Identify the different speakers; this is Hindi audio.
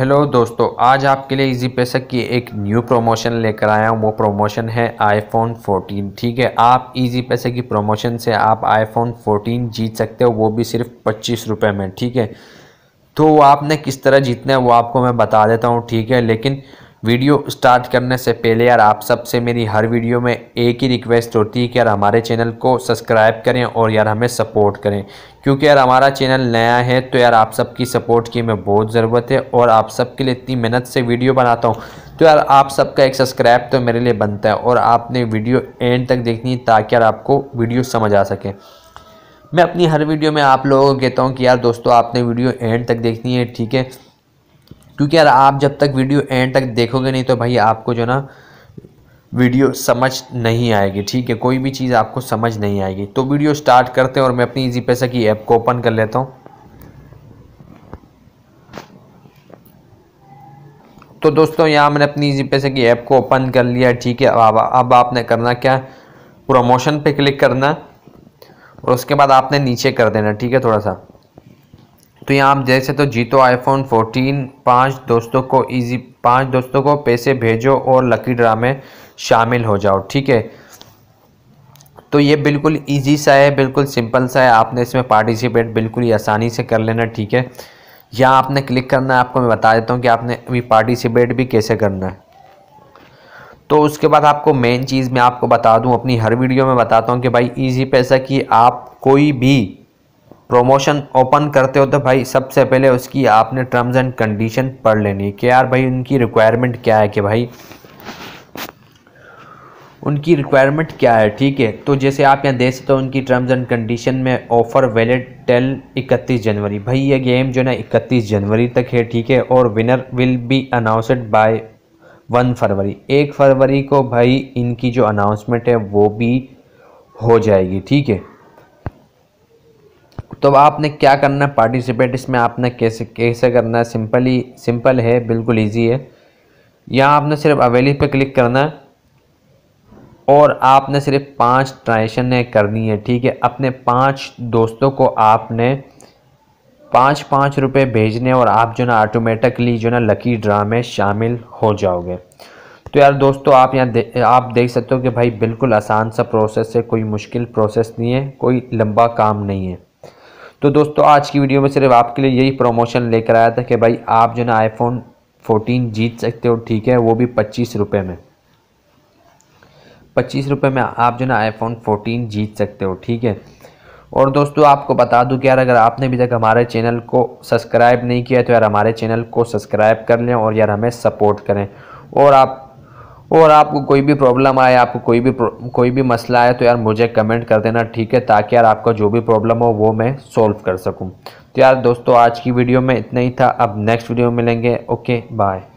Speaker 1: हेलो दोस्तों आज आपके लिए इजी पैसा की एक न्यू प्रमोशन लेकर आया हूँ वो प्रमोशन है आईफोन 14 ठीक है आप इजी पैसे की प्रमोशन से आप आईफोन 14 जीत सकते हो वो भी सिर्फ पच्चीस रुपये में ठीक है तो आपने किस तरह जीतना है वो आपको मैं बता देता हूँ ठीक है लेकिन वीडियो स्टार्ट करने से पहले यार आप सबसे मेरी हर वीडियो में एक ही रिक्वेस्ट होती है कि यार हमारे चैनल को सब्सक्राइब करें और यार हमें सपोर्ट करें क्योंकि यार हमारा चैनल नया है तो यार आप सबकी सपोर्ट की हमें बहुत ज़रूरत है और आप सबके लिए इतनी मेहनत से वीडियो बनाता हूँ तो यार आप सबका एक सब्सक्राइब तो मेरे लिए बनता है और आपने वीडियो एंड तक देखनी ताकि यार आपको वीडियो समझ आ सके मैं अपनी हर वीडियो में आप लोगों को कहता हूँ कि यार दोस्तों आपने वीडियो एंड तक देखनी है ठीक है क्योंकि यार आप जब तक वीडियो एंड तक देखोगे नहीं तो भाई आपको जो ना वीडियो समझ नहीं आएगी ठीक है कोई भी चीज़ आपको समझ नहीं आएगी तो वीडियो स्टार्ट करते हैं और मैं अपनी इजी पैसा की ऐप को ओपन कर लेता हूँ तो दोस्तों यहाँ मैंने अपनी इजी पैसे की ऐप को ओपन कर लिया ठीक है अब अब आपने करना क्या प्रमोशन प्रोमोशन पे क्लिक करना और उसके बाद आपने नीचे कर देना ठीक है थोड़ा सा तो यहाँ आप जैसे तो जीतो आईफोन 14 पांच दोस्तों को इजी पांच दोस्तों को पैसे भेजो और लकी ड्रा में शामिल हो जाओ ठीक है तो ये बिल्कुल इजी सा है बिल्कुल सिंपल सा है आपने इसमें पार्टिसिपेट बिल्कुल ही आसानी से कर लेना ठीक है यहाँ आपने क्लिक करना है आपको मैं बता देता हूँ कि आपने अभी पार्टिसिपेट भी कैसे करना है तो उसके बाद आपको मेन चीज़ मैं आपको बता दूं अपनी हर वीडियो में बताता हूं कि भाई इजी पैसा कि आप कोई भी प्रमोशन ओपन करते हो तो भाई सबसे पहले उसकी आपने टर्म्स एंड कंडीशन पढ़ लेनी है कि यार भाई उनकी रिक्वायरमेंट क्या है कि भाई उनकी रिक्वायरमेंट क्या है ठीक है तो जैसे आप यहाँ देख सकते हो उनकी टर्म्स एंड कंडीशन में ऑफ़र वैलिड टेल 31 जनवरी भाई ये गेम जो है ना 31 जनवरी तक है ठीक है और winner will be announced by one फरवरी एक फरवरी को भाई इनकी जो अनाउंसमेंट है वो भी हो जाएगी ठीक है तो आपने क्या करना है पार्टिसिपेट इसमें आपने कैसे कैसे करना है सिंपली सिंपल है बिल्कुल इजी है यहाँ आपने सिर्फ अवेली पे क्लिक करना है और आपने सिर्फ पांच ट्रांजेक्शन करनी है ठीक है अपने पांच दोस्तों को आपने पाँच पाँच रुपये भेजने और आप जो ना ऑटोमेटिकली जो ना लकी ड्रा में शामिल हो जाओगे तो यार दोस्तों आप यहाँ दे, आप देख सकते हो कि भाई बिल्कुल आसान सा प्रोसेस है कोई मुश्किल प्रोसेस नहीं है कोई लंबा काम नहीं है तो दोस्तों आज की वीडियो में सिर्फ आपके लिए यही प्रमोशन लेकर आया था कि भाई आप जो ना आईफोन 14 जीत सकते हो ठीक है वो भी पच्चीस रुपये में पच्चीस रुपये में आप जो ना आईफोन 14 जीत सकते हो ठीक है और दोस्तों आपको बता दूं कि यार अगर आपने अभी तक हमारे चैनल को सब्सक्राइब नहीं किया तो यार हमारे चैनल को सब्सक्राइब कर लें और यार हमें सपोर्ट करें और आप और आपको कोई भी प्रॉब्लम आए आपको कोई भी कोई भी मसला आए तो यार मुझे कमेंट कर देना ठीक है ताकि यार आपका जो भी प्रॉब्लम हो वो मैं सॉल्व कर सकूं तो यार दोस्तों आज की वीडियो में इतना ही था अब नेक्स्ट वीडियो में मिलेंगे ओके बाय